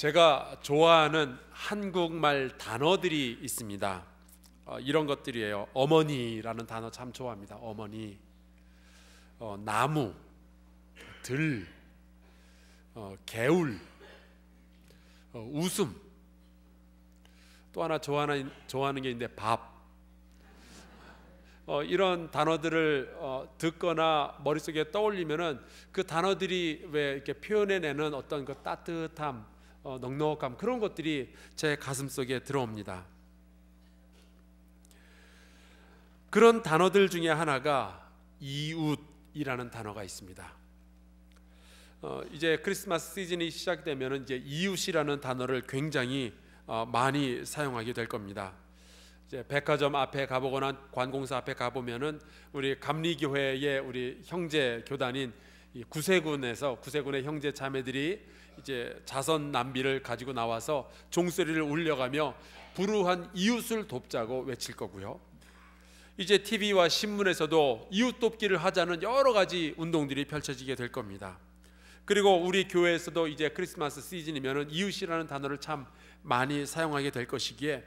제가 좋아하는 한국말 단어들이 있습니다. 어, 이런 것들이에요. 어머니라는 단어 참 좋아합니다. 어머니, 어, 나무, 들, 어, 개울, 어, 웃음. 또 하나 좋아하는 좋아하는 게 있는데 밥. 어, 이런 단어들을 어, 듣거나 머릿속에 떠올리면은 그 단어들이 왜 이렇게 표현해내는 어떤 그 따뜻함, 어, 넉넉함 그런 것들이 제 가슴 속에 들어옵니다. 그런 단어들 중에 하나가 이웃이라는 단어가 있습니다. 어, 이제 크리스마스 시즌이 시작되면 이제 이웃이라는 단어를 굉장히 어, 많이 사용하게 될 겁니다. 이제 백화점 앞에 가보거나 관공서 앞에 가보면은 우리 감리교회의 우리 형제 교단인 구세군에서 구세군의 형제 자매들이 이제 자선 남비를 가지고 나와서 종소리를 울려가며 불우한 이웃을 돕자고 외칠 거고요. 이제 TV와 신문에서도 이웃 돕기를 하자는 여러 가지 운동들이 펼쳐지게 될 겁니다. 그리고 우리 교회에서도 이제 크리스마스 시즌이면은 이웃이라는 단어를 참 많이 사용하게 될 것이기에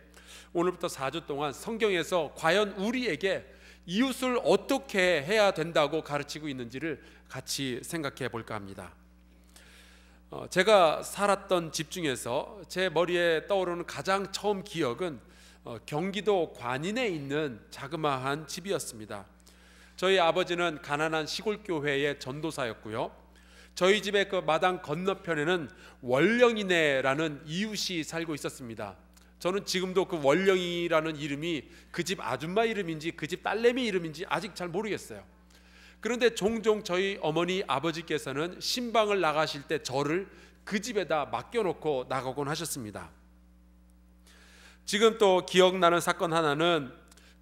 오늘부터 4주 동안 성경에서 과연 우리에게 이웃을 어떻게 해야 된다고 가르치고 있는지를 같이 생각해 볼까 합니다. 어, 제가 살았던 집 중에서 제 머리에 떠오르는 가장 처음 기억은 어, 경기도 관인에 있는 자그마한 집이었습니다. 저희 아버지는 가난한 시골 교회의 전도사였고요. 저희 집의 그 마당 건너편에는 월령이네라는 이웃이 살고 있었습니다. 저는 지금도 그 원령이라는 이름이 그 집 아줌마 이름인지 그 집 딸내미 이름인지 아직 잘 모르겠어요. 그런데 종종 저희 어머니 아버지께서는 신방을 나가실 때 저를 그 집에다 맡겨놓고 나가곤 하셨습니다. 지금 또 기억나는 사건 하나는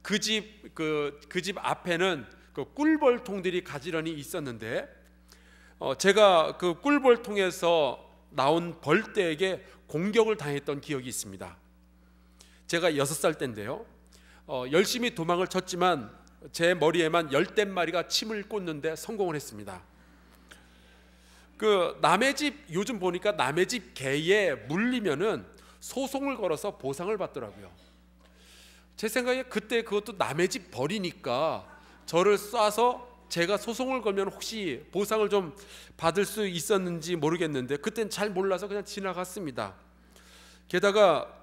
그 집 그 그집 그, 그 앞에는 그 꿀벌통들이 가지런히 있었는데 어, 제가 그 꿀벌통에서 나온 벌떼에게 공격을 당했던 기억이 있습니다. 제가 여섯 살 때인데요. 어, 열심히 도망을 쳤지만 제 머리에만 열댓 마리가 침을 꽂는데 성공을 했습니다. 그 남의 집 요즘 보니까 남의 집 개에 물리면은 소송을 걸어서 보상을 받더라고요. 제 생각에 그때 그것도 남의 집 벌이니까 저를 쏴서 제가 소송을 걸면 혹시 보상을 좀 받을 수 있었는지 모르겠는데 그땐 잘 몰라서 그냥 지나갔습니다. 게다가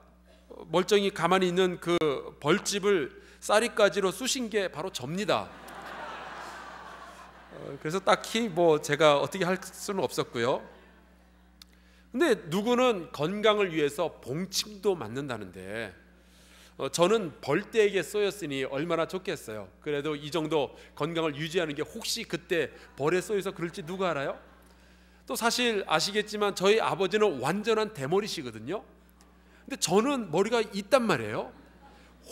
멀쩡히 가만히 있는 그 벌집을 쌀이까지로 쑤신 게 바로 접니다. 어, 그래서 딱히 뭐 제가 어떻게 할 수는 없었고요. 근데 누구는 건강을 위해서 봉침도 맞는다는데 어, 저는 벌떼에게 쏘였으니 얼마나 좋겠어요. 그래도 이 정도 건강을 유지하는 게 혹시 그때 벌에 쏘여서 그럴지 누가 알아요? 또 사실 아시겠지만 저희 아버지는 완전한 대머리시거든요. 근데 저는 머리가 있단 말이에요.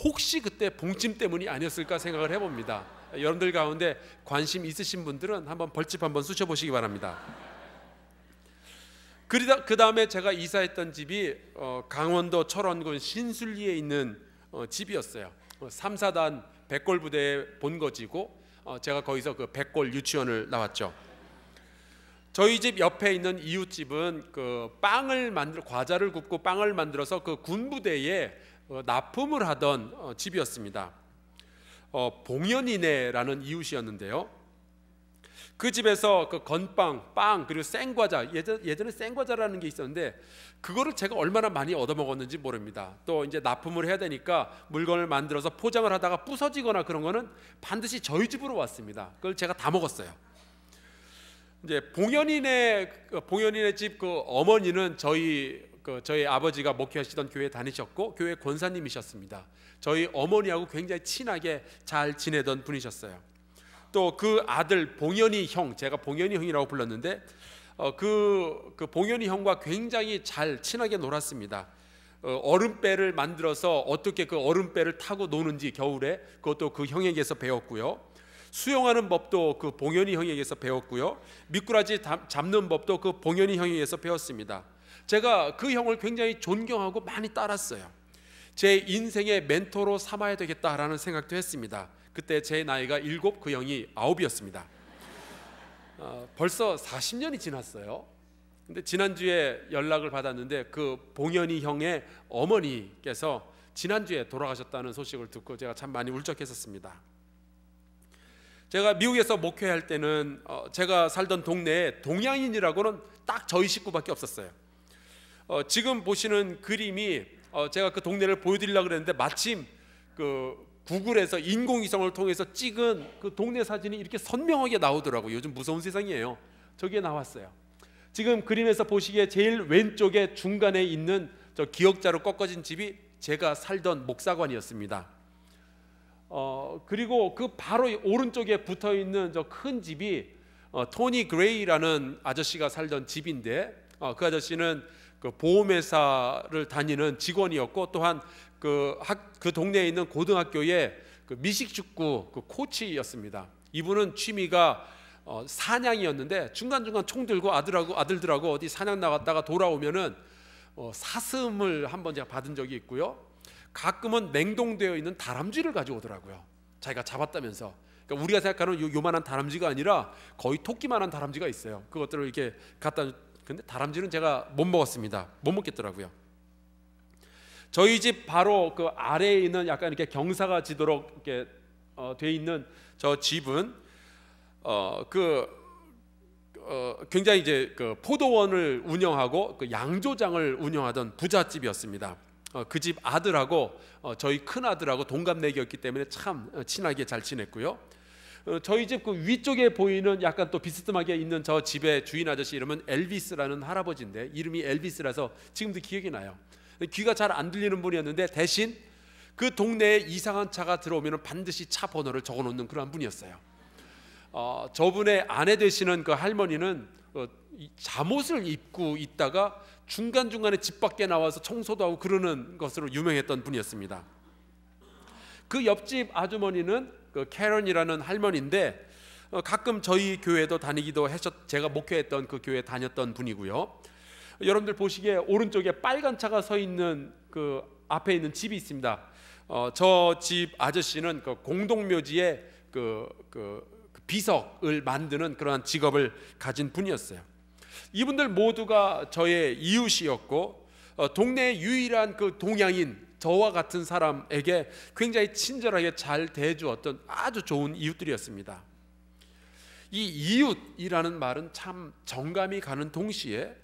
혹시 그때 봉침 때문이 아니었을까 생각을 해봅니다. 여러분들 가운데 관심 있으신 분들은 한번 벌집 한번 쑤셔보시기 바랍니다. 그러다 그 다음에 제가 이사했던 집이 어, 강원도 철원군 신술리에 있는 어, 집이었어요. 3사단 어, 백골 부대의 본거지고 제가 거기서 그 백골 유치원을 나왔죠. 저희 집 옆에 있는 이웃집은 그 빵을 만들 과자를 굽고 빵을 만들어서 그 군부대에 어, 납품을 하던 어, 집이었습니다. 어, 봉연이네라는 이웃이었는데요. 그 집에서 그 건빵, 빵 그리고 생과자 예전 예전에 생과자라는 게 있었는데 그거를 제가 얼마나 많이 얻어 먹었는지 모릅니다. 또 이제 납품을 해야 되니까 물건을 만들어서 포장을 하다가 부서지거나 그런 거는 반드시 저희 집으로 왔습니다. 그걸 제가 다 먹었어요. 이제 봉현인의 그 봉현인의 집그 어머니는 저희 그 저희 아버지가 목회하시던 교회 다니셨고 교회 권사님이셨습니다. 저희 어머니하고 굉장히 친하게 잘 지내던 분이셨어요. 또 그 아들 봉현이 형, 제가 봉현이 형이라고 불렀는데 어, 그, 그 봉현이 형과 굉장히 잘 친하게 놀았습니다. 어, 름배를 만들어서 어떻게 그 얼음배를 타고 노는지 겨울에 그것도 그 형에게서 배웠고요. 수용하는 법도 그 봉현이 형에게서 배웠고요. 미꾸라지 잡는 법도 그 봉현이 형에게서 배웠습니다. 제가 그 형을 굉장히 존경하고 많이 따랐어요. 제 인생의 멘토로 삼아야 되겠다라는 생각도 했습니다. 그때 제 나이가 일곱, 그 형이 아홉이었습니다. 어, 벌써 40년이 지났어요. 근데 지난주에 연락을 받았는데 그 봉현이 형의 어머니께서 지난주에 돌아가셨다는 소식을 듣고 제가 참 많이 울적했었습니다. 제가 미국에서 목회할 때는 어, 제가 살던 동네에 동양인이라고는 딱 저희 식구밖에 없었어요. 어, 지금 보시는 그림이 어, 제가 그 동네를 보여드리려고 그랬는데 마침 그 구글에서 인공위성을 통해서 찍은 그 동네 사진이 이렇게 선명하게 나오더라고요. 요즘 무서운 세상이에요. 저기에 나왔어요. 지금 그림에서 보시기에 제일 왼쪽에 중간에 있는 저 기역자로 꺾어진 집이 제가 살던 목사관이었습니다. 어, 그리고 그 바로 오른쪽에 붙어 있는 저 큰 집이 어, 토니 그레이라는 아저씨가 살던 집인데 어, 그 아저씨는 그 보험회사를 다니는 직원이었고 또한 그, 학, 그 동네에 있는 고등학교의 그 미식축구 그 코치였습니다. 이분은 취미가 어, 사냥이었는데 중간중간 총 들고 아들하고 아들들하고 어디 사냥 나갔다가 돌아오면은 어, 사슴을 한 번 제가 받은 적이 있고요. 가끔은 냉동되어 있는 다람쥐를 가져오더라고요. 자기가 잡았다면서. 그러니까 우리가 생각하는 요, 요만한 다람쥐가 아니라 거의 토끼만한 다람쥐가 있어요. 그것들을 이렇게 갖다 근데 다람쥐는 제가 못 먹었습니다. 못 먹겠더라고요. 저희 집 바로 그 아래에 있는 약간 이렇게 경사가 지도록 이렇게 어, 돼 있는 저 집은 어그 어, 굉장히 이제 그 포도원을 운영하고 그 양조장을 운영하던 부잣집이었습니다. 어, 그 집 아들하고 어, 저희 큰 아들하고 동갑내기였기 때문에 참 어, 친하게 잘 지냈고요. 저희 집 그 위쪽에 보이는 약간 또 비스듬하게 있는 저 집의 주인 아저씨 이름은 엘비스라는 할아버지인데 이름이 엘비스라서 지금도 기억이 나요. 귀가 잘 안 들리는 분이었는데 대신 그 동네에 이상한 차가 들어오면 반드시 차 번호를 적어놓는 그런 분이었어요. 어, 저분의 아내 되시는 그 할머니는 어, 잠옷을 입고 있다가 중간중간에 집 밖에 나와서 청소도 하고 그러는 것으로 유명했던 분이었습니다. 그 옆집 아주머니는 그 캐런이라는 할머니인데 어, 가끔 저희 교회도 다니기도 했었 제가 목회했던 그 교회 다녔던 분이고요. 여러분들 보시기에 오른쪽에 빨간 차가 서 있는 그 앞에 있는 집이 있습니다. 어, 저집 아저씨는 그 공동묘지에 그, 그, 그, 비석을 만드는 그러한 직업을 가진 분이었어요. 이분들 모두가 저의 이웃이었고 어, 동네의 유일한 그 동양인 저와 같은 사람에게 굉장히 친절하게 잘 대해주었던 아주 좋은 이웃들이었습니다. 이 이웃이라는 말은 참 정감이 가는 동시에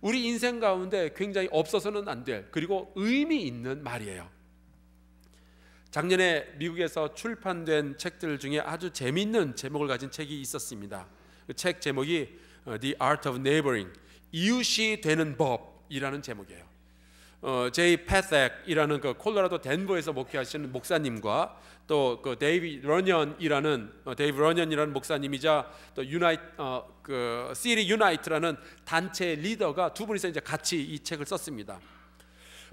우리 인생 가운데 굉장히 없어서는 안 될 그리고 의미 있는 말이에요. 작년에 미국에서 출판된 책들 중에 아주 재미있는 제목을 가진 책이 있었습니다. 그책 제목이 어, The Art of Neighboring 이웃이 되는 법이라는 제목이에요. 어, 제이 패색이라는 그 콜로라도 덴버에서 목회하시는 목사님과 또그 데이비 러년이라는 어, 데이브 러년이라는 목사님이자 또 유나이 어, 그 시리 유나이트라는 단체 리더가 두 분이서 이제 같이 이 책을 썼습니다.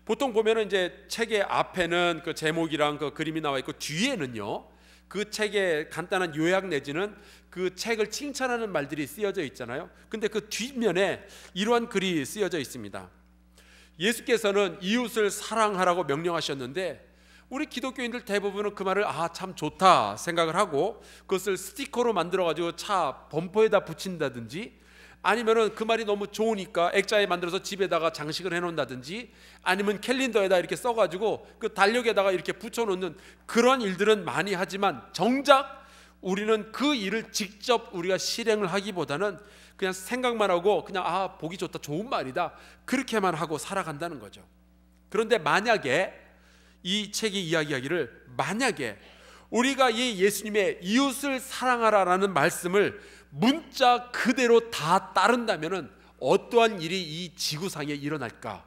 보통 보면은 이제 책의 앞에는 그 제목이랑 그 그림이 나와 있고 뒤에는요 그 책의 간단한 요약 내지는 그 책을 칭찬하는 말들이 쓰여져 있잖아요. 근데 그 뒷면에 이러한 글이 쓰여져 있습니다. 예수께서는 이웃을 사랑하라고 명령하셨는데 우리 기독교인들 대부분은 그 말을 아 참 좋다 생각을 하고 그것을 스티커로 만들어 가지고 차 범퍼에다 붙인다든지 아니면은 그 말이 너무 좋으니까 액자에 만들어서 집에다가 장식을 해놓는다든지 아니면 캘린더에다 이렇게 써가지고 그 달력에다가 이렇게 붙여놓는 그런 일들은 많이 하지만 정작 우리는 그 일을 직접 우리가 실행을 하기보다는 그냥 생각만 하고 그냥 아 보기 좋다 좋은 말이다 그렇게만 하고 살아간다는 거죠. 그런데 만약에 이 책이 이야기하기를 만약에 우리가 이 예수님의 이웃을 사랑하라라는 말씀을 문자 그대로 다따른다면 어떠한 일이 이 지구상에 일어날까?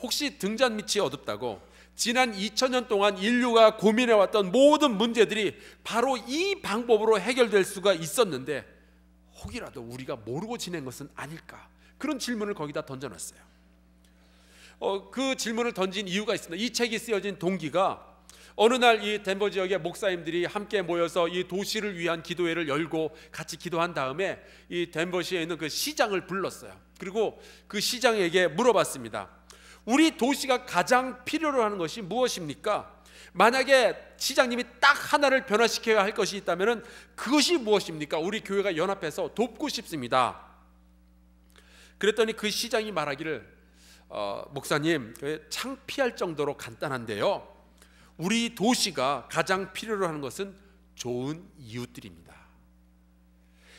혹시 등잔 밑이 어둡다고 지난 2000년 동안 인류가 고민해 왔던 모든 문제들이 바로 이 방법으로 해결될 수가 있었는데 혹이라도 우리가 모르고 지낸 것은 아닐까? 그런 질문을 거기다 던져놨어요. 어, 그 질문을 던진 이유가 있습니다. 이 책이 쓰여진 동기가 어느 날 이 덴버 지역의 목사님들이 함께 모여서 이 도시를 위한 기도회를 열고 같이 기도한 다음에 이 덴버시에 있는 그 시장을 불렀어요. 그리고 그 시장에게 물어봤습니다. 우리 도시가 가장 필요로 하는 것이 무엇입니까? 만약에 시장님이 딱 하나를 변화시켜야 할 것이 있다면 그것이 무엇입니까? 우리 교회가 연합해서 돕고 싶습니다. 그랬더니 그 시장이 말하기를 어, 목사님 그 창피할 정도로 간단한데요. 우리 도시가 가장 필요로 하는 것은 좋은 이웃들입니다.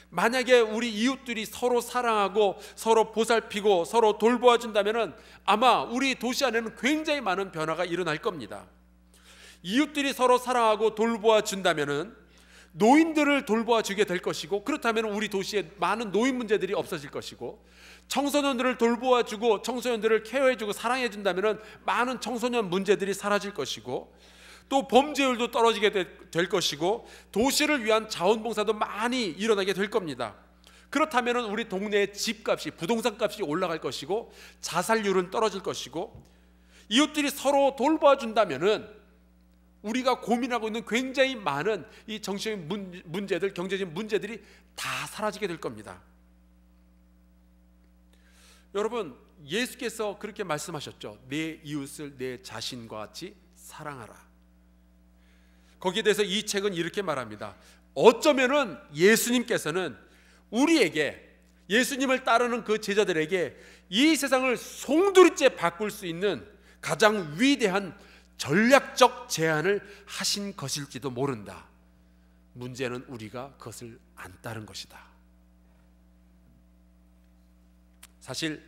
만약에 우리 이웃들이 서로 사랑하고 서로 보살피고 서로 돌보아 준다면 아마 우리 도시 안에는 굉장히 많은 변화가 일어날 겁니다. 이웃들이 서로 사랑하고 돌보아 준다면은 노인들을 돌보아 주게 될 것이고 그렇다면 우리 도시에 많은 노인 문제들이 없어질 것이고 청소년들을 돌보아 주고 청소년들을 케어해 주고 사랑해 준다면 많은 청소년 문제들이 사라질 것이고 또 범죄율도 떨어지게 될 것이고 도시를 위한 자원봉사도 많이 일어나게 될 겁니다. 그렇다면 우리 동네의 집값이 부동산 값이 올라갈 것이고 자살률은 떨어질 것이고 이웃들이 서로 돌보아준다면은 우리가 고민하고 있는 굉장히 많은 이 정치적인 문, 문제들, 경제적인 문제들이 다 사라지게 될 겁니다. 여러분, 예수께서 그렇게 말씀하셨죠. 내 이웃을 내 자신과 같이 사랑하라. 거기에 대해서 이 책은 이렇게 말합니다. 어쩌면은 예수님께서는 우리에게 예수님을 따르는 그 제자들에게 이 세상을 송두리째 바꿀 수 있는 가장 위대한 전략적 제안을 하신 것일지도 모른다. 문제는 우리가 그것을 안 따른 것이다. 사실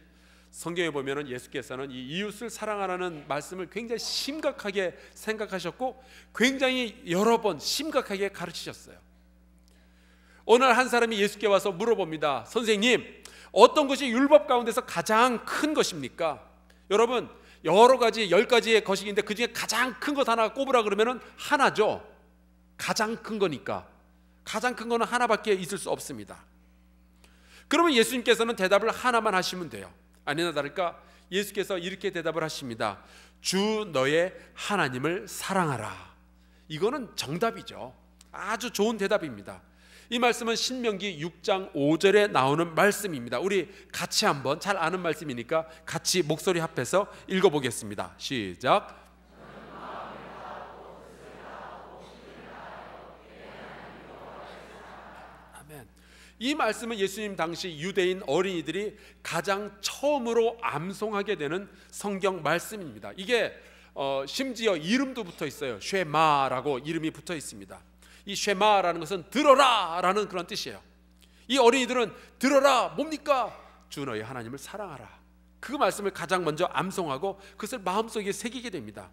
성경에 보면 예수께서는 이 이웃을 사랑하라는 말씀을 굉장히 심각하게 생각하셨고 굉장히 여러 번 심각하게 가르치셨어요. 어느 한 사람이 예수께 와서 물어봅니다. 선생님, 어떤 것이 율법 가운데서 가장 큰 것입니까? 여러분, 여러 가지 열 가지의 거식인데 그 중에 가장 큰 것 하나 꼽으라 그러면은 하나죠. 가장 큰 거니까 가장 큰 거는 하나밖에 있을 수 없습니다. 그러면 예수님께서는 대답을 하나만 하시면 돼요. 아니나 다를까 예수께서 이렇게 대답을 하십니다. 주 너의 하나님을 사랑하라. 이거는 정답이죠. 아주 좋은 대답입니다. 이 말씀은 신명기 6장 5절에 나오는 말씀입니다. 우리 같이 한번 잘 아는 말씀이니까 같이 목소리 합해서 읽어보겠습니다. 시작. 이 말씀은 예수님 당시 유대인 어린이들이 가장 처음으로 암송하게 되는 성경 말씀입니다. 이게 어, 심지어 이름도 붙어 있어요. 쉐마라고 이름이 붙어 있습니다. 이 쉐마라는 것은 들어라라는 그런 뜻이에요. 이 어린이들은 들어라 뭡니까? 주 너의 하나님을 사랑하라. 그 말씀을 가장 먼저 암송하고 그것을 마음속에 새기게 됩니다.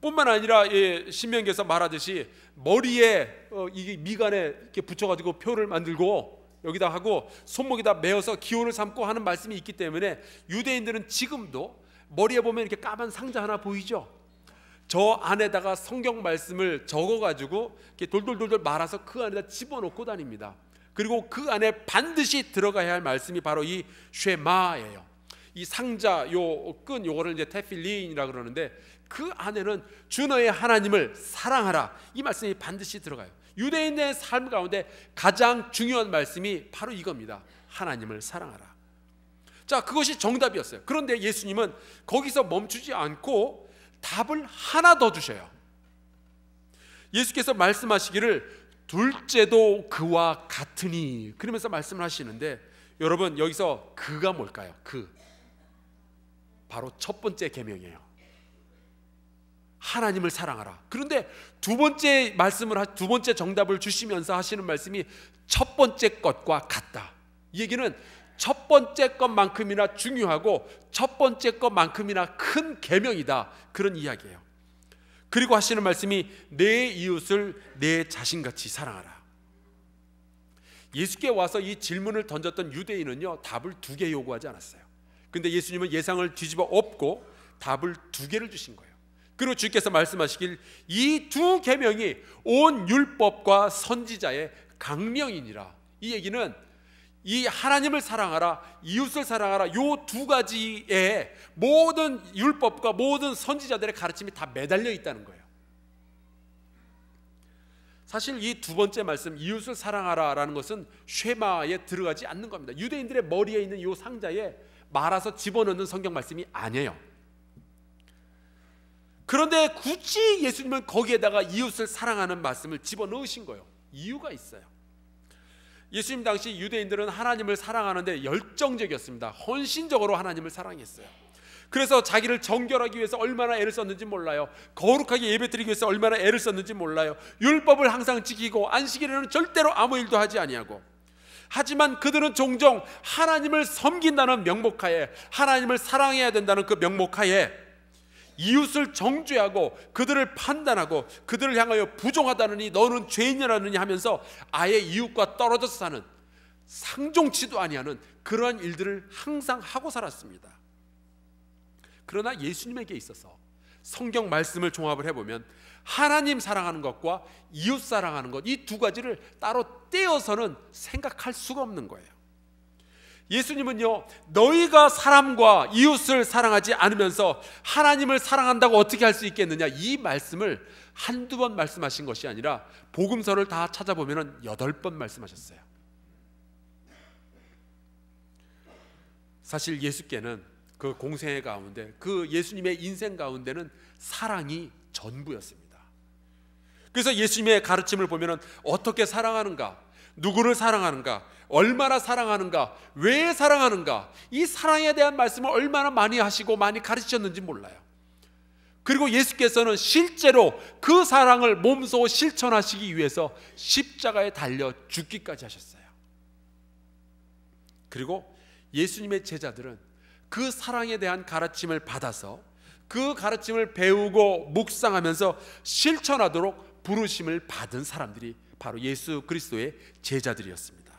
뿐만 아니라 예, 신명기에서 말하듯이 머리에 어, 이게 미간에 이렇게 붙여가지고 표를 만들고 여기다 하고 손목에다 메어서 기호를 삼고 하는 말씀이 있기 때문에 유대인들은 지금도 머리에 보면 이렇게 까만 상자 하나 보이죠. 저 안에다가 성경 말씀을 적어가지고 이렇게 돌돌돌돌 말아서 그 안에다 집어넣고 다닙니다. 그리고 그 안에 반드시 들어가야 할 말씀이 바로 이 쉐마예요. 이 상자 요 끈 요거를 이제 테필린이라 그러는데 그 안에는 주 너의 하나님을 사랑하라 이 말씀이 반드시 들어가요. 유대인의 삶 가운데 가장 중요한 말씀이 바로 이겁니다. 하나님을 사랑하라. 자, 그것이 정답이었어요. 그런데 예수님은 거기서 멈추지 않고 답을 하나 더 주셔요. 예수께서 말씀하시기를 둘째도 그와 같으니 그러면서 말씀을 하시는데 여러분 여기서 그가 뭘까요? 그 바로 첫 번째 계명이에요. 하나님을 사랑하라. 그런데 두 번째 말씀을 두 번째 정답을 주시면서 하시는 말씀이 첫 번째 것과 같다. 이 얘기는 첫 번째 것만큼이나 중요하고 첫 번째 것만큼이나 큰 계명이다. 그런 이야기예요. 그리고 하시는 말씀이 내 이웃을 내 자신같이 사랑하라. 예수께 와서 이 질문을 던졌던 유대인은요 답을 두 개 요구하지 않았어요. 근데 예수님은 예상을 뒤집어 엎고 답을 두 개를 주신 거예요. 그리고 주께서 말씀하시길 이두 계명이 온 율법과 선지자의 강령이니라. 이 얘기는 이 하나님을 사랑하라, 이웃을 사랑하라, 요 두 가지에 모든 율법과 모든 선지자들의 가르침이 다 매달려 있다는 거예요. 사실 이 두 번째 말씀, 이웃을 사랑하라라는 것은 쉐마에 들어가지 않는 겁니다. 유대인들의 머리에 있는 이 상자에 말아서 집어넣는 성경 말씀이 아니에요. 그런데 굳이 예수님은 거기에다가 이웃을 사랑하는 말씀을 집어넣으신 거예요. 이유가 있어요. 예수님 당시 유대인들은 하나님을 사랑하는데 열정적이었습니다. 헌신적으로 하나님을 사랑했어요. 그래서 자기를 정결하기 위해서 얼마나 애를 썼는지 몰라요. 거룩하게 예배드리기 위해서 얼마나 애를 썼는지 몰라요. 율법을 항상 지키고 안식일에는 절대로 아무 일도 하지 아니하고. 하지만 그들은 종종 하나님을 섬긴다는 명목하에 하나님을 사랑해야 된다는 그 명목하에 이웃을 정죄하고 그들을 판단하고 그들을 향하여 부정하다느니 너는 죄인이라느니 하면서 아예 이웃과 떨어져서 사는 상종치도 아니하는 그러한 일들을 항상 하고 살았습니다. 그러나 예수님에게 있어서 성경 말씀을 종합을 해보면 하나님 사랑하는 것과 이웃 사랑하는 것 이 두 가지를 따로 떼어서는 생각할 수가 없는 거예요. 예수님은요, 너희가 사람과 이웃을 사랑하지 않으면서 하나님을 사랑한다고 어떻게 할 수 있겠느냐 이 말씀을 한두 번 말씀하신 것이 아니라 복음서를 다 찾아보면 여덟 번 말씀하셨어요. 사실 예수께는 그 공생의 가운데 그 예수님의 인생 가운데는 사랑이 전부였습니다. 그래서 예수님의 가르침을 보면 어떻게 사랑하는가 누구를 사랑하는가? 얼마나 사랑하는가? 왜 사랑하는가? 이 사랑에 대한 말씀을 얼마나 많이 하시고 많이 가르치셨는지 몰라요. 그리고 예수께서는 실제로 그 사랑을 몸소 실천하시기 위해서 십자가에 달려 죽기까지 하셨어요. 그리고 예수님의 제자들은 그 사랑에 대한 가르침을 받아서 그 가르침을 배우고 묵상하면서 실천하도록 부르심을 받은 사람들이 바로 예수 그리스도의 제자들이었습니다.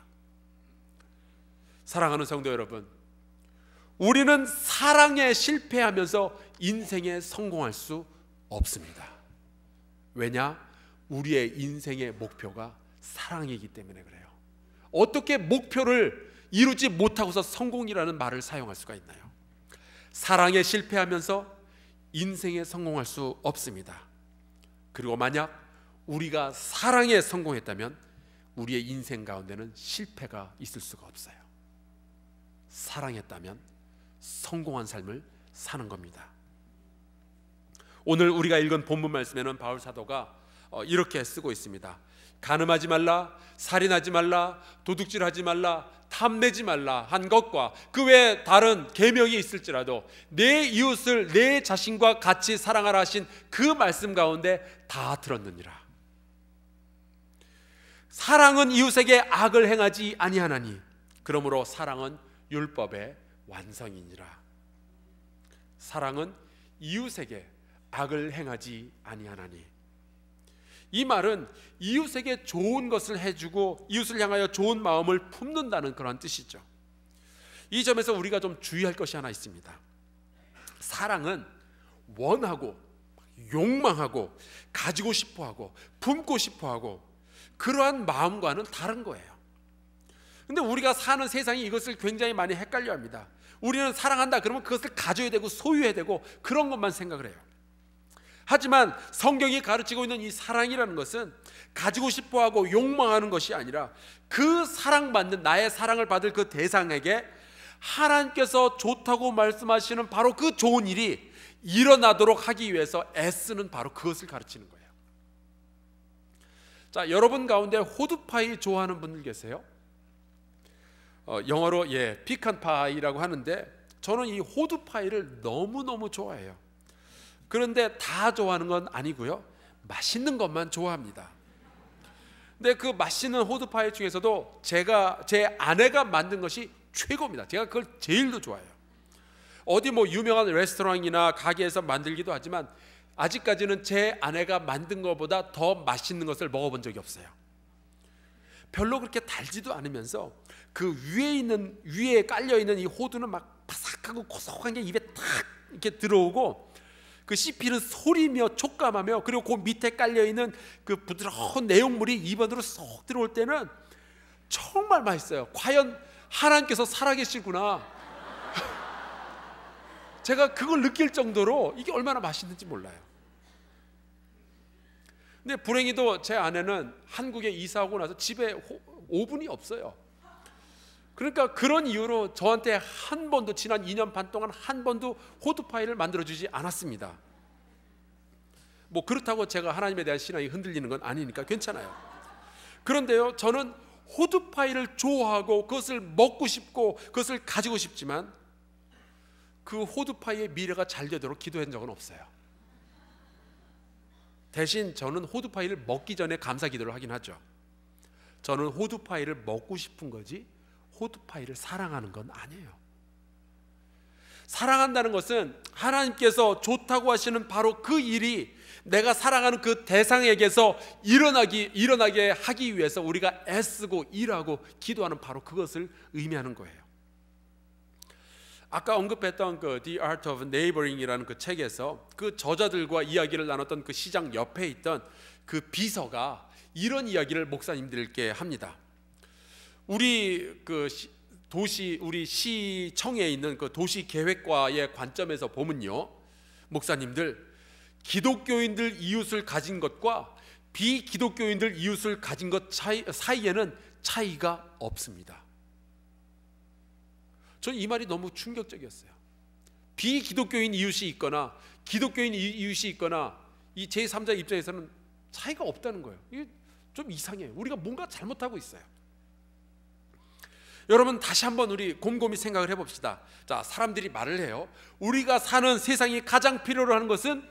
사랑하는 성도 여러분, 우리는 사랑에 실패하면서 인생에 성공할 수 없습니다. 왜냐? 우리의 인생의 목표가 사랑이기 때문에 그래요. 어떻게 목표를 이루지 못하고서 성공이라는 말을 사용할 수가 있나요? 사랑에 실패하면서 인생에 성공할 수 없습니다. 그리고 만약 우리가 사랑에 성공했다면 우리의 인생 가운데는 실패가 있을 수가 없어요. 사랑했다면 성공한 삶을 사는 겁니다. 오늘 우리가 읽은 본문 말씀에는 바울 사도가 어, 이렇게 쓰고 있습니다. 가늠하지 말라, 살인하지 말라, 도둑질하지 말라, 탐내지 말라 한 것과 그 외에 다른 계명이 있을지라도 내 이웃을 내 자신과 같이 사랑하라 하신 그 말씀 가운데 다 들었느니라. 사랑은 이웃에게 악을 행하지 아니하나니 그러므로 사랑은 율법의 완성이니라. 사랑은 이웃에게 악을 행하지 아니하나니 이 말은 이웃에게 좋은 것을 해주고 이웃을 향하여 좋은 마음을 품는다는 그런 뜻이죠. 이 점에서 우리가 좀 주의할 것이 하나 있습니다. 사랑은 원하고 욕망하고 가지고 싶어하고 품고 싶어하고 그러한 마음과는 다른 거예요. 근데 우리가 사는 세상이 이것을 굉장히 많이 헷갈려 합니다. 우리는 사랑한다 그러면 그것을 가져야 되고 소유해야 되고 그런 것만 생각을 해요. 하지만 성경이 가르치고 있는 이 사랑이라는 것은 가지고 싶어하고 욕망하는 것이 아니라 그 사랑받는 나의 사랑을 받을 그 대상에게 하나님께서 좋다고 말씀하시는 바로 그 좋은 일이 일어나도록 하기 위해서 애쓰는 바로 그것을 가르치는 거예요. 자, 여러분 가운데 호두파이 좋아하는 분들 계세요? 어, 영어로 예, 피칸 파이라고 하는데 저는 이 호두파이를 너무너무 좋아해요. 그런데 다 좋아하는 건 아니고요. 맛있는 것만 좋아합니다. 근데 그 맛있는 호두파이 중에서도 제가 제 아내가 만든 것이 최고입니다. 제가 그걸 제일로 좋아해요. 어디 뭐 유명한 레스토랑이나 가게에서 만들기도 하지만 아직까지는 제 아내가 만든 것보다 더 맛있는 것을 먹어본 적이 없어요. 별로 그렇게 달지도 않으면서 그 위에 있는 위에 깔려 있는 이 호두는 막 바삭하고 고소한 게 입에 탁 이렇게 들어오고 그 씹히는 소리며 촉감하며 그리고 그 밑에 깔려 있는 그 부드러운 내용물이 입안으로 쏙 들어올 때는 정말 맛있어요. 과연 하나님께서 살아계시구나. 제가 그걸 느낄 정도로 이게 얼마나 맛있는지 몰라요. 근데 불행히도 제 아내는 한국에 이사하고 나서 집에 오븐이 없어요. 그러니까 그런 이유로 저한테 한 번도 지난 2년 반 동안 한 번도 호두파이를 만들어 주지 않았습니다. 뭐 그렇다고 제가 하나님에 대한 신앙이 흔들리는 건 아니니까 괜찮아요. 그런데요, 저는 호두파이를 좋아하고 그것을 먹고 싶고 그것을 가지고 싶지만 그 호두파이의 미래가 잘 되도록 기도한 적은 없어요. 대신 저는 호두파이를 먹기 전에 감사 기도를 하긴 하죠. 저는 호두파이를 먹고 싶은 거지 호두파이를 사랑하는 건 아니에요. 사랑한다는 것은 하나님께서 좋다고 하시는 바로 그 일이 내가 사랑하는 그 대상에게서 일어나기 일어나게 하기 위해서 우리가 애쓰고 일하고 기도하는 바로 그것을 의미하는 거예요. 아까 언급했던 그 The Art of Neighboring이라는 그 책에서 그 저자들과 이야기를 나눴던 그 시장 옆에 있던 그 비서가 이런 이야기를 목사님들께 합니다. 우리 그 도시 우리 시청에 있는 그 도시 계획과의 관점에서 보면요. 목사님들 기독교인들 이웃을 가진 것과 비기독교인들 이웃을 가진 것 차이, 사이에는 차이가 없습니다. 저는 이 말이 너무 충격적이었어요. 비기독교인 이웃이 있거나 기독교인 이웃이 있거나 이 제3자 입장에서는 차이가 없다는 거예요. 이게 좀 이상해요. 우리가 뭔가 잘못하고 있어요. 여러분 다시 한번 우리 곰곰이 생각을 해봅시다. 자, 사람들이 말을 해요. 우리가 사는 세상이 가장 필요로 하는 것은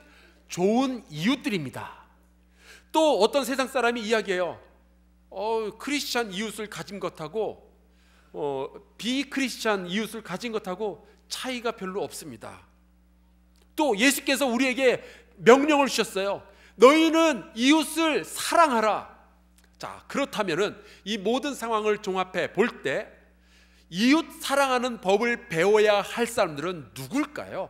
좋은 이웃들입니다. 또 어떤 세상 사람이 이야기해요. 어, 크리스천 이웃을 가진 것하고 어, 비크리스찬 이웃을 가진 것하고 차이가 별로 없습니다. 또 예수께서 우리에게 명령을 주셨어요. 너희는 이웃을 사랑하라. 자, 그렇다면은 이 모든 상황을 종합해 볼 때 이웃 사랑하는 법을 배워야 할 사람들은 누굴까요?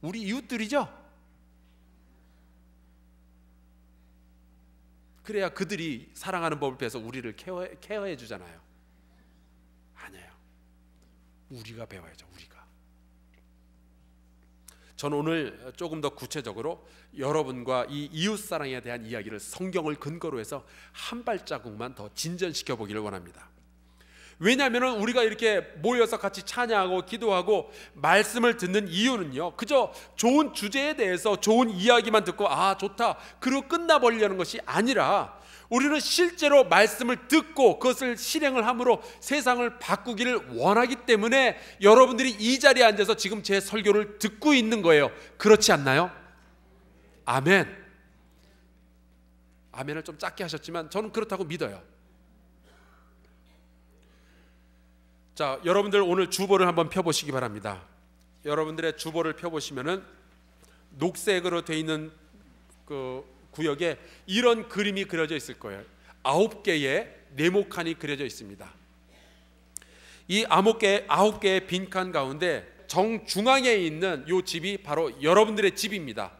우리 이웃들이죠. 그래야 그들이 사랑하는 법을 배서 우리를 케어, 케어해 주잖아요. 아니에요. 우리가 배워야죠. 우리가. 전 오늘 조금 더 구체적으로 여러분과 이 이웃 사랑에 대한 이야기를 성경을 근거로 해서 한 발자국만 더 진전시켜 보기를 원합니다. 왜냐하면 우리가 이렇게 모여서 같이 찬양하고 기도하고 말씀을 듣는 이유는요. 그저 좋은 주제에 대해서 좋은 이야기만 듣고 아 좋다 그리고 끝나버리려는 것이 아니라 우리는 실제로 말씀을 듣고 그것을 실행을 함으로 세상을 바꾸기를 원하기 때문에 여러분들이 이 자리에 앉아서 지금 제 설교를 듣고 있는 거예요. 그렇지 않나요? 아멘. 아멘을 좀 작게 하셨지만 저는 그렇다고 믿어요. 자, 여러분들 오늘 주보를 한번 펴보시기 바랍니다. 여러분들의 주보를 펴보시면은 녹색으로 돼 있는 그 구역에 이런 그림이 그려져 있을 거예요. 아홉 개의 네모칸이 그려져 있습니다. 이 아홉 개 아홉 개의 빈칸 가운데 정 중앙에 있는 요 집이 바로 여러분들의 집입니다.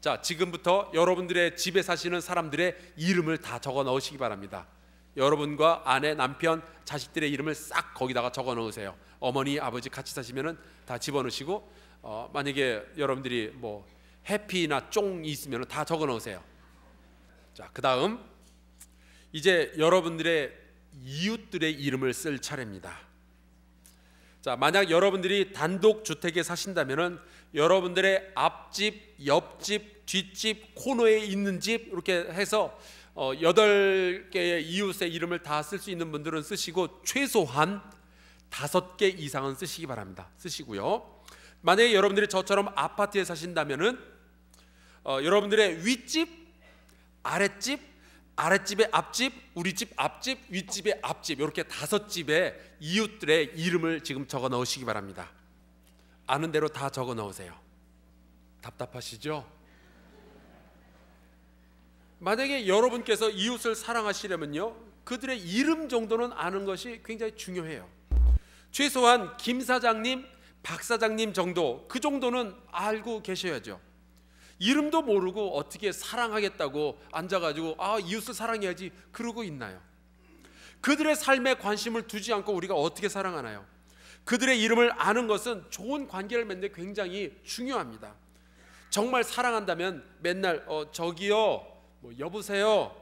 자, 지금부터 여러분들의 집에 사시는 사람들의 이름을 다 적어 넣으시기 바랍니다. 여러분과 아내, 남편, 자식들의 이름을 싹 거기다가 적어 놓으세요. 어머니, 아버지 같이 사시면은 다 집어넣으시고 어, 만약에 여러분들이 뭐 해피나 쫑 있으면 다 적어 놓으세요. 자, 그다음 이제 여러분들의 이웃들의 이름을 쓸 차례입니다. 자, 만약 여러분들이 단독 주택에 사신다면은 여러분들의 앞집, 옆집, 뒷집, 코너에 있는 집 이렇게 해서 어, 여덟 개의 이웃의 이름을 다 쓸 수 있는 분들은 쓰시고 최소한 다섯 개 이상은 쓰시기 바랍니다. 쓰시고요. 만약에 여러분들이 저처럼 아파트에 사신다면은 어, 여러분들의 윗집, 아랫집, 아랫집의 앞집, 우리 집 앞집, 윗집의 앞집 이렇게 다섯 집의 이웃들의 이름을 지금 적어 넣으시기 바랍니다. 아는 대로 다 적어 넣으세요. 답답하시죠? 만약에 여러분께서 이웃을 사랑하시려면요. 그들의 이름 정도는 아는 것이 굉장히 중요해요. 최소한 김 사장님, 박 사장님 정도 그 정도는 알고 계셔야죠. 이름도 모르고 어떻게 사랑하겠다고 앉아가지고 아 이웃을 사랑해야지 그러고 있나요? 그들의 삶에 관심을 두지 않고 우리가 어떻게 사랑하나요? 그들의 이름을 아는 것은 좋은 관계를 맺는 데 굉장히 중요합니다. 정말 사랑한다면 맨날 어, 저기요 뭐 여보세요,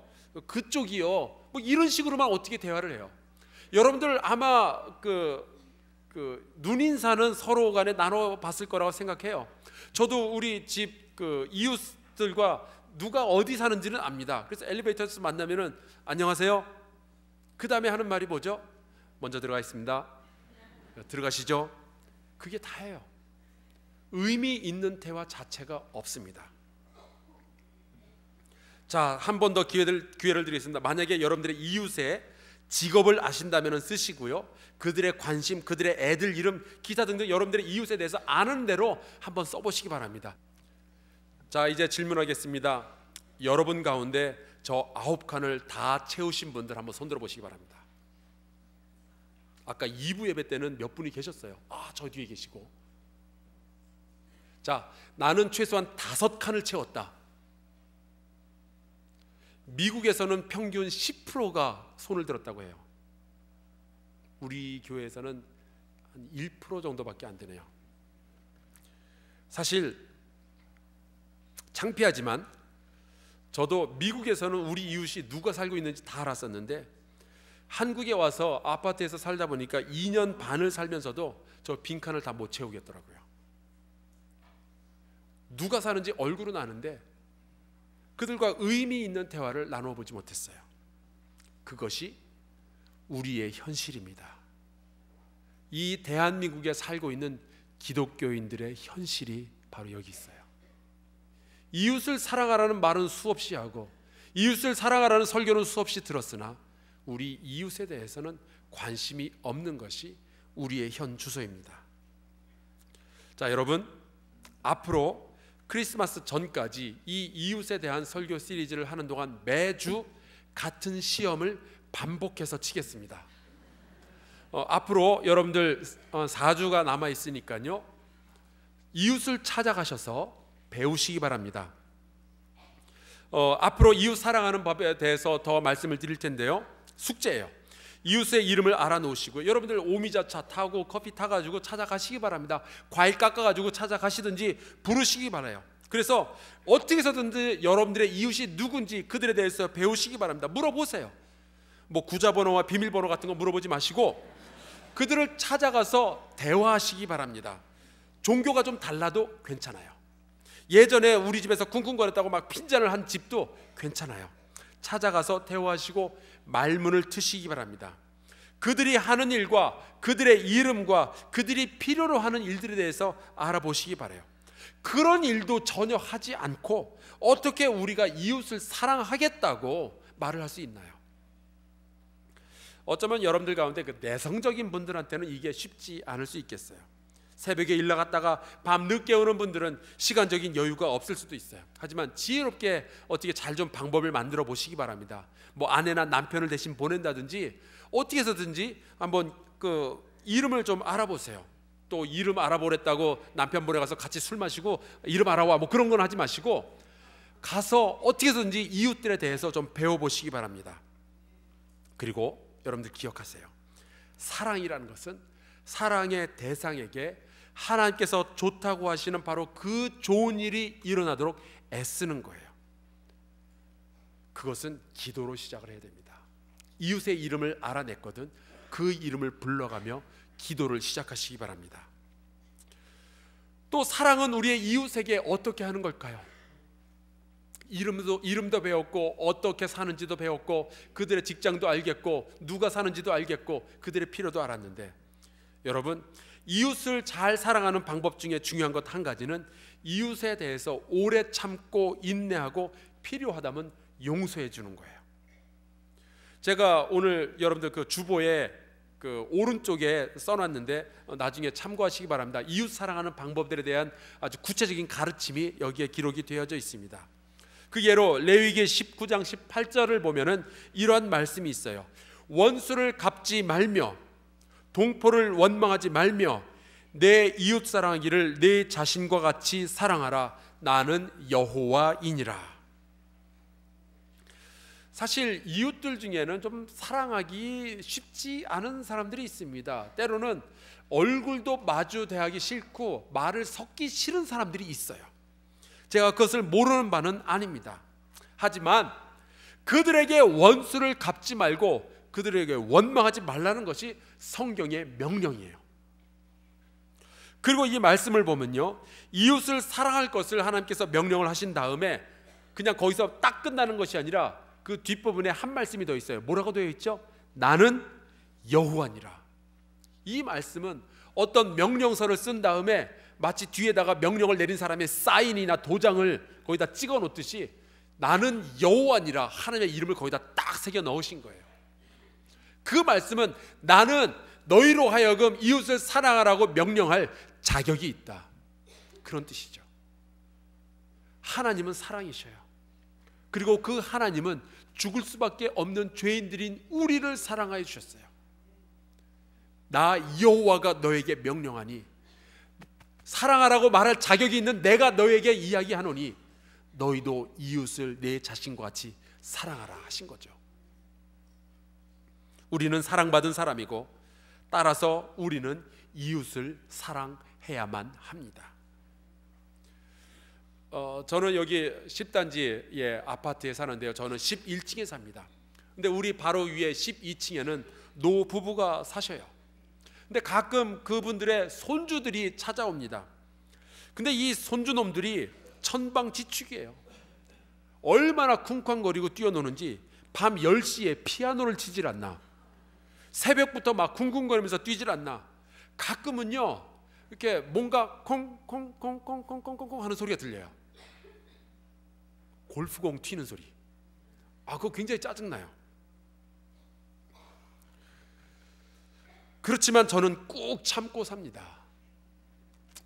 그쪽이요, 뭐 이런 식으로만 어떻게 대화를 해요. 여러분들 아마 그, 그 눈인사는 서로 간에 나눠봤을 거라고 생각해요. 저도 우리 집 그 이웃들과 누가 어디 사는지는 압니다. 그래서 엘리베이터에서 만나면은 안녕하세요. 그 다음에 하는 말이 뭐죠? 먼저 들어가 있습니다. 들어가시죠. 그게 다예요. 의미 있는 대화 자체가 없습니다. 자, 한 번더 기회를 기회를 드리겠습니다. 만약에 여러분들의 이웃의 직업을 아신다면 쓰시고요. 그들의 관심, 그들의 애들 이름, 기사 등등 여러분들의 이웃에 대해서 아는 대로 한번 써보시기 바랍니다. 자, 이제 질문하겠습니다. 여러분 가운데 저 아홉 칸을 다 채우신 분들 한번 손들어 보시기 바랍니다. 아까 2부 예배 때는 몇 분이 계셨어요? 아, 저 뒤에 계시고. 자, 나는 최소한 다섯 칸을 채웠다. 미국에서는 평균 10%가 손을 들었다고 해요. 우리 교회에서는 한 1% 정도밖에 안 되네요. 사실 창피하지만 저도 미국에서는 우리 이웃이 누가 살고 있는지 다 알았었는데 한국에 와서 아파트에서 살다 보니까 2년 반을 살면서도 저 빈칸을 다 못 채우겠더라고요. 누가 사는지 얼굴은 아는데 그들과 의미 있는 대화를 나눠보지 못했어요. 그것이 우리의 현실입니다. 이 대한민국에 살고 있는 기독교인들의 현실이 바로 여기 있어요. 이웃을 사랑하라는 말은 수없이 하고 이웃을 사랑하라는 설교는 수없이 들었으나 우리 이웃에 대해서는 관심이 없는 것이 우리의 현 주소입니다. 자, 여러분 앞으로 크리스마스 전까지 이 이웃에 대한 설교 시리즈를 하는 동안 매주 같은 시험을 반복해서 치겠습니다. 어, 앞으로 여러분들 4주가 어, 남아 있으니까요. 이웃을 찾아가셔서 배우시기 바랍니다. 어, 앞으로 이웃 사랑하는 법에 대해서 더 말씀을 드릴 텐데요. 숙제예요. 이웃의 이름을 알아놓으시고 여러분들 오미자차 타고 커피 타가지고 찾아가시기 바랍니다. 과일 깎아가지고 찾아가시든지 부르시기 바라요. 그래서 어떻게 해서든지 여러분들의 이웃이 누군지 그들에 대해서 배우시기 바랍니다. 물어보세요. 뭐 구자번호와 비밀번호 같은 거 물어보지 마시고 그들을 찾아가서 대화하시기 바랍니다. 종교가 좀 달라도 괜찮아요. 예전에 우리 집에서 쿵쿵거렸다고 막 핀잔을 한 집도 괜찮아요. 찾아가서 대화하시고 말문을 트시기 바랍니다. 그들이 하는 일과 그들의 이름과 그들이 필요로 하는 일들에 대해서 알아보시기 바래요. 그런 일도 전혀 하지 않고 어떻게 우리가 이웃을 사랑하겠다고 말을 할 수 있나요? 어쩌면 여러분들 가운데 그 내성적인 분들한테는 이게 쉽지 않을 수 있겠어요. 새벽에 일 나갔다가 밤 늦게 오는 분들은 시간적인 여유가 없을 수도 있어요. 하지만 지혜롭게 어떻게 잘 좀 방법을 만들어 보시기 바랍니다. 뭐 아내나 남편을 대신 보낸다든지 어떻게 해서든지 한번 그 이름을 좀 알아보세요. 또 이름 알아보랬다고 남편 보내가서 같이 술 마시고 이름 알아와 뭐 그런 건 하지 마시고 가서 어떻게 해서든지 이웃들에 대해서 좀 배워보시기 바랍니다. 그리고 여러분들 기억하세요. 사랑이라는 것은 사랑의 대상에게 하나님께서 좋다고 하시는 바로 그 좋은 일이 일어나도록 애쓰는 거예요. 그것은 기도로 시작을 해야 됩니다. 이웃의 이름을 알아냈거든 그 이름을 불러가며 기도를 시작하시기 바랍니다. 또 사랑은 우리의 이웃에게 어떻게 하는 걸까요? 이름도 이름도 배웠고 어떻게 사는지도 배웠고 그들의 직장도 알겠고 누가 사는지도 알겠고 그들의 필요도 알았는데 여러분 이웃을 잘 사랑하는 방법 중에 중요한 것 한 가지는 이웃에 대해서 오래 참고 인내하고 필요하다면 용서해 주는 거예요. 제가 오늘 여러분들 그 주보에 그 오른쪽에 써놨는데 어, 나중에 참고하시기 바랍니다. 이웃 사랑하는 방법들에 대한 아주 구체적인 가르침이 여기에 기록이 되어져 있습니다. 그 예로 레위기 19장 18절을 보면은 이러한 말씀이 있어요. 원수를 갚지 말며 동포를 원망하지 말며 내 이웃 사랑하기를 내 자신과 같이 사랑하라 나는 여호와이니라. 사실 이웃들 중에는 좀 사랑하기 쉽지 않은 사람들이 있습니다. 때로는 얼굴도 마주 대하기 싫고 말을 섞기 싫은 사람들이 있어요. 제가 그것을 모르는 바는 아닙니다. 하지만 그들에게 원수를 갚지 말고 그들에게 원망하지 말라는 것이 성경의 명령이에요. 그리고 이 말씀을 보면요. 이웃을 사랑할 것을 하나님께서 명령을 하신 다음에 그냥 거기서 딱 끝나는 것이 아니라 그 뒷부분에 한 말씀이 더 있어요. 뭐라고 되어 있죠? 나는 여호와니라. 이 말씀은 어떤 명령서를 쓴 다음에 마치 뒤에다가 명령을 내린 사람의 사인이나 도장을 거기다 찍어 놓듯이 나는 여호와니라 하나님의 이름을 거기다 딱 새겨 넣으신 거예요. 그 말씀은 나는 너희로 하여금 이웃을 사랑하라고 명령할 자격이 있다. 그런 뜻이죠. 하나님은 사랑이셔요. 그리고 그 하나님은 죽을 수밖에 없는 죄인들인 우리를 사랑하여 주셨어요. 나 여호와가 너에게 명령하니 사랑하라고 말할 자격이 있는 내가 너에게 이야기하노니 너희도 이웃을 내 자신과 같이 사랑하라 하신 거죠. 우리는 사랑받은 사람이고 따라서 우리는 이웃을 사랑해야만 합니다. 어, 저는 여기 10단지 예, 아파트에 사는데요. 저는 11층에 삽니다. 근데 우리 바로 위에 12층에는 노 부부가 사셔요. 근데 가끔 그분들의 손주들이 찾아옵니다. 근데 이 손주놈들이 천방지축이에요. 얼마나 쿵쾅거리고 뛰어노는지 밤 10시에 피아노를 치질 않나. 새벽부터 막 쿵쿵거리면서 뛰질 않나. 가끔은요, 이렇게 뭔가 콩콩콩콩콩콩콩콩 하는 소리가 들려요. 골프공 튀는 소리. 아, 그거 굉장히 짜증나요. 그렇지만 저는 꾹 참고 삽니다.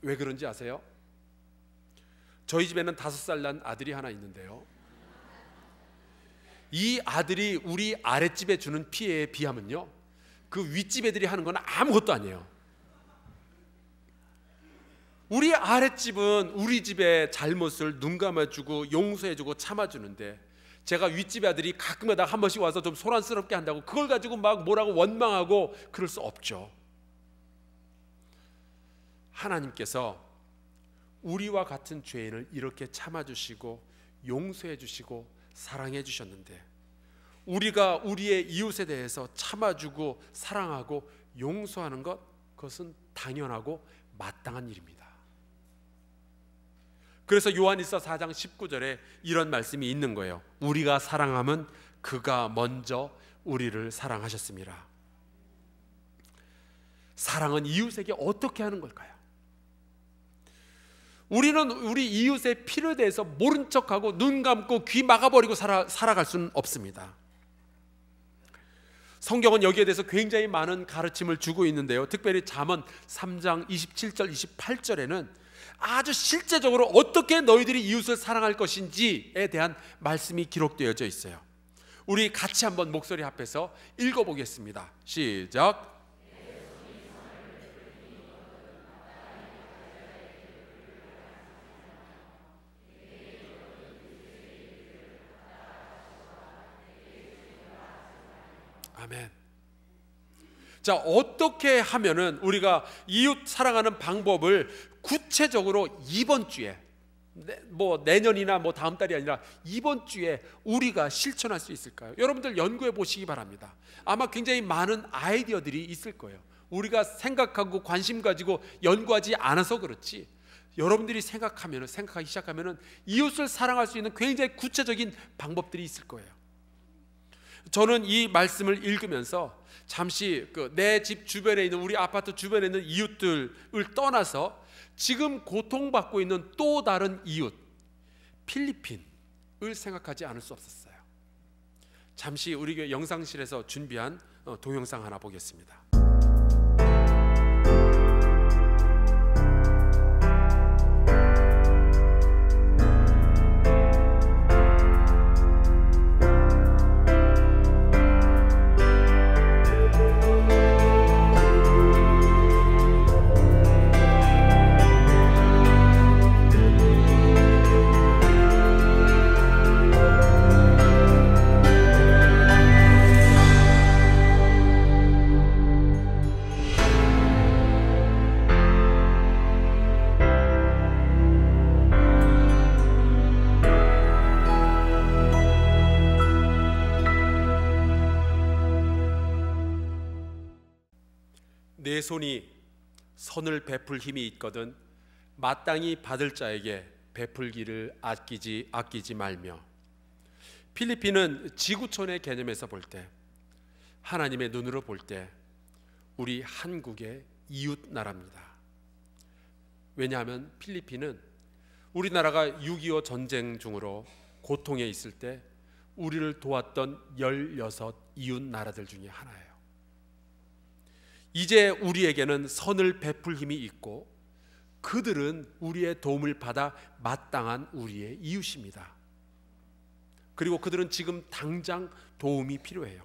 왜 그런지 아세요? 저희 집에는 다섯 살 난 아들이 하나 있는데요. 이 아들이 우리 아랫집에 주는 피해에 비하면요. 그 윗집 애들이 하는 건 아무것도 아니에요. 우리 아랫집은 우리 집의 잘못을 눈 감아주고 용서해주고 참아주는데 제가 윗집 아들이 가끔가다한 번씩 와서 좀 소란스럽게 한다고 그걸 가지고 막 뭐라고 원망하고 그럴 수 없죠. 하나님께서 우리와 같은 죄인을 이렇게 참아주시고 용서해 주시고 사랑해 주셨는데 우리가 우리의 이웃에 대해서 참아주고 사랑하고 용서하는 것 그것은 당연하고 마땅한 일입니다. 그래서 요한일서 4장 19절에 이런 말씀이 있는 거예요. 우리가 사랑하면 그가 먼저 우리를 사랑하셨습니다. 사랑은 이웃에게 어떻게 하는 걸까요? 우리는 우리 이웃의 필요에 대해서 모른 척하고 눈 감고 귀 막아버리고 살아, 살아갈 수는 없습니다. 성경은 여기에 대해서 굉장히 많은 가르침을 주고 있는데요. 특별히 잠언 3장 27절 28절에는 아주 실제적으로 어떻게 너희들이 이웃을 사랑할 것인지에 대한 말씀이 기록되어져 있어요. 우리 같이 한번 목소리 합해서 읽어보겠습니다. 시작. 아멘. 자, 어떻게 하면은 우리가 이웃 사랑하는 방법을 구체적으로 이번 주에 네, 뭐 내년이나 뭐 다음 달이 아니라 이번 주에 우리가 실천할 수 있을까요? 여러분들 연구해 보시기 바랍니다. 아마 굉장히 많은 아이디어들이 있을 거예요. 우리가 생각하고 관심 가지고 연구하지 않아서 그렇지. 여러분들이 생각하면 생각하기 시작하면은 이웃을 사랑할 수 있는 굉장히 구체적인 방법들이 있을 거예요. 저는 이 말씀을 읽으면서 잠시 그 내 집 주변에 있는 우리 아파트 주변에 있는 이웃들을 떠나서 지금 고통받고 있는 또 다른 이웃 필리핀을 생각하지 않을 수 없었어요. 잠시 우리 영상실에서 준비한 어, 동영상 하나 보겠습니다. 손이 선을 베풀 힘이 있거든 마땅히 받을 자에게 베풀기를 아끼지 아끼지 말며 필리핀은 지구촌의 개념에서 볼 때 하나님의 눈으로 볼 때 우리 한국의 이웃 나라입니다. 왜냐하면 필리핀은 우리나라가 6.25 전쟁 중으로 고통에 있을 때 우리를 도왔던 16 이웃 나라들 중에 하나예요. 이제 우리에게는 선을 베풀 힘이 있고 그들은 우리의 도움을 받아 마땅한 우리의 이웃입니다. 그리고 그들은 지금 당장 도움이 필요해요.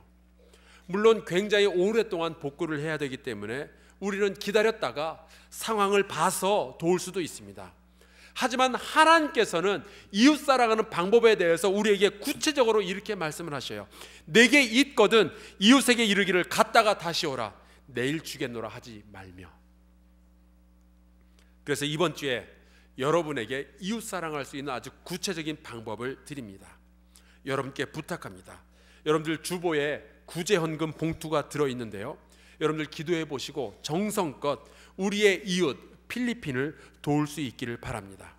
물론 굉장히 오랫동안 복구를 해야 되기 때문에 우리는 기다렸다가 상황을 봐서 도울 수도 있습니다. 하지만 하나님께서는 이웃 사랑하는 방법에 대해서 우리에게 구체적으로 이렇게 말씀을 하셔요. 내게 있거든 이웃에게 이르기를 갔다가 다시 오라. 내일 주겠노라 하지 말며 그래서 이번 주에 여러분에게 이웃 사랑할 수 있는 아주 구체적인 방법을 드립니다. 여러분께 부탁합니다. 여러분들 주보에 구제 헌금 봉투가 들어 있는데요. 여러분들 기도해 보시고 정성껏 우리의 이웃 필리핀을 도울 수 있기를 바랍니다.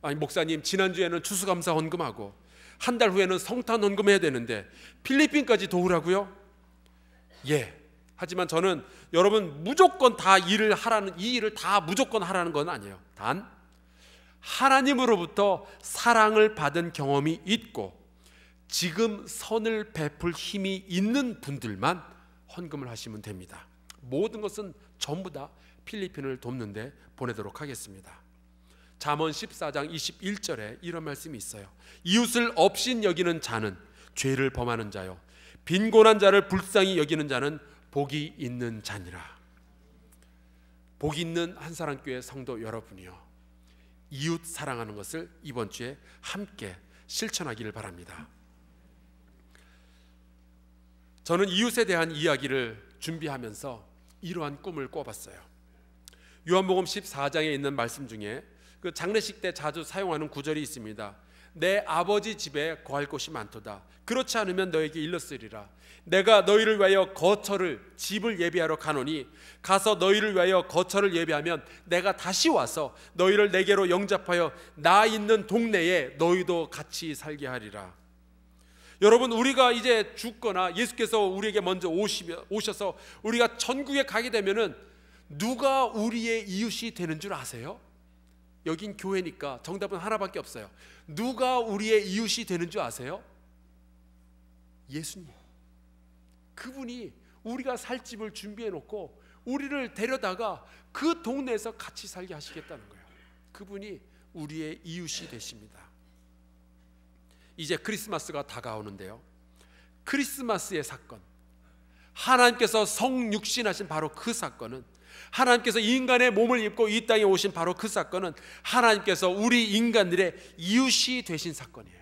아니 목사님 지난주에는 추수감사 헌금하고 한 달 후에는 성탄 헌금해야 되는데 필리핀까지 도우라고요? 예. 하지만 저는 여러분 무조건 다 일을 하라는 이 일을 다 무조건 하라는 건 아니에요. 단 하나님으로부터 사랑을 받은 경험이 있고 지금 선을 베풀 힘이 있는 분들만 헌금을 하시면 됩니다. 모든 것은 전부 다 필리핀을 돕는데 보내도록 하겠습니다. 잠언 14장 21절에 이런 말씀이 있어요. 이웃을 업신 여기는 자는 죄를 범하는 자요. 빈곤한 자를 불쌍히 여기는 자는 복이 있는 자니라. 복 있는 한사랑교회 성도 여러분이요. 이웃 사랑하는 것을 이번 주에 함께 실천하기를 바랍니다. 저는 이웃에 대한 이야기를 준비하면서 이러한 꿈을 꿔봤어요. 요한복음 14장에 있는 말씀 중에 그 장례식 때 자주 사용하는 구절이 있습니다. 내 아버지 집에 거할 곳이 많도다. 그렇지 않으면 너에게 일렀으리라. 내가 너희를 위하여 거처를 집을 예비하러 가노니 가서 너희를 위하여 거처를 예비하면 내가 다시 와서 너희를 내게로 영접하여 나 있는 동네에 너희도 같이 살게 하리라. 여러분 우리가 이제 죽거나 예수께서 우리에게 먼저 오셔서 우리가 천국에 가게 되면은 누가 우리의 이웃이 되는 줄 아세요? 여긴 교회니까 정답은 하나밖에 없어요. 누가 우리의 이웃이 되는 줄 아세요? 예수님. 그분이 우리가 살 집을 준비해 놓고 우리를 데려다가 그 동네에서 같이 살게 하시겠다는 거예요. 그분이 우리의 이웃이 되십니다. 이제 크리스마스가 다가오는데요. 크리스마스의 사건. 하나님께서 성육신하신 바로 그 사건은 하나님께서 인간의 몸을 입고 이 땅에 오신 바로 그 사건은 하나님께서 우리 인간들의 이웃이 되신 사건이에요.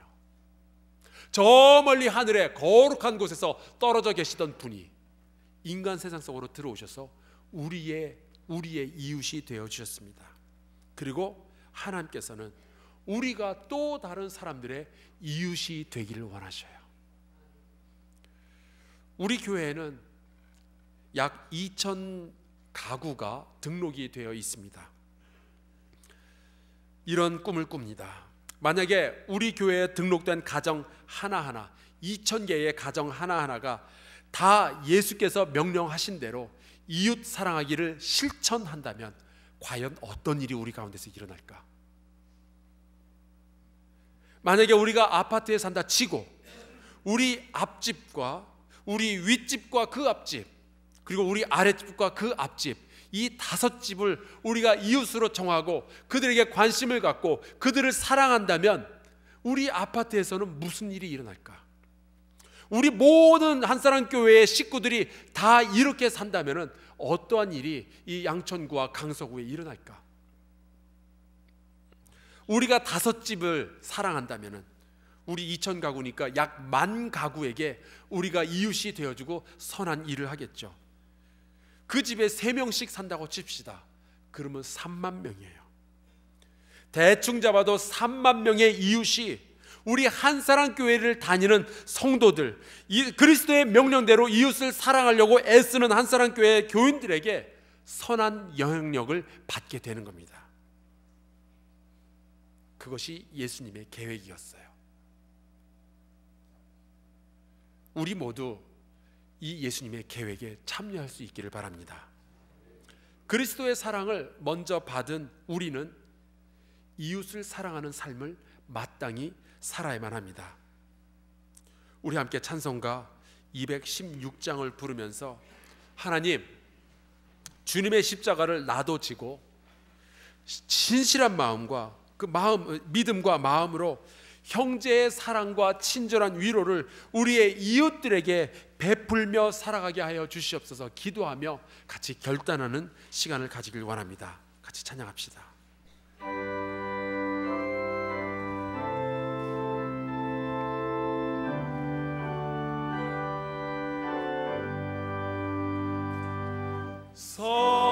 저 멀리 하늘의 거룩한 곳에서 떨어져 계시던 분이 인간 세상 속으로 들어오셔서 우리의 우리의 이웃이 되어 주셨습니다. 그리고 하나님께서는 우리가 또 다른 사람들의 이웃이 되기를 원하셔요. 우리 교회에는 약 가구가 등록이 되어 있습니다. 이런 꿈을 꿉니다. 만약에 우리 교회에 등록된 가정 하나하나 2천 개의 가정 하나하나가 다 예수께서 명령하신 대로 이웃 사랑하기를 실천한다면 과연 어떤 일이 우리 가운데서 일어날까? 만약에 우리가 아파트에 산다 치고 우리 앞집과 우리 윗집과 그 앞집 그리고 우리 아랫집과 그 앞집 이 다섯 집을 우리가 이웃으로 정하고 그들에게 관심을 갖고 그들을 사랑한다면 우리 아파트에서는 무슨 일이 일어날까? 우리 모든 한사람 교회의 식구들이 다 이렇게 산다면 어떠한 일이 이 양천구와 강서구에 일어날까? 우리가 다섯 집을 사랑한다면 우리 이천 가구니까 약 만 가구에게 우리가 이웃이 되어주고 선한 일을 하겠죠. 그 집에 3 명씩 산다고 칩시다. 그러면 3만 명이에요. 대충 잡아도 3만 명의 이웃이 우리 한사랑 교회를 다니는 성도들, 그리스도의 명령대로 이웃을 사랑하려고 애쓰는 한사랑 교회 교인들에게 선한 영향력을 받게 되는 겁니다. 그것이 예수님의 계획이었어요. 우리 모두 이 예수님의 계획에 참여할 수 있기를 바랍니다. 그리스도의 사랑을 먼저 받은 우리는 이웃을 사랑하는 삶을 마땅히 살아야만 합니다. 우리 함께 찬송가 216장을 부르면서 하나님 주님의 십자가를 나도 지고 진실한 마음과 그 마음 믿음과 마음으로 형제의 사랑과 친절한 위로를 우리의 이웃들에게 베풀며 살아가게 하여 주시옵소서 기도하며 같이 결단하는 시간을 가지길 원합니다. 같이 찬양합시다. So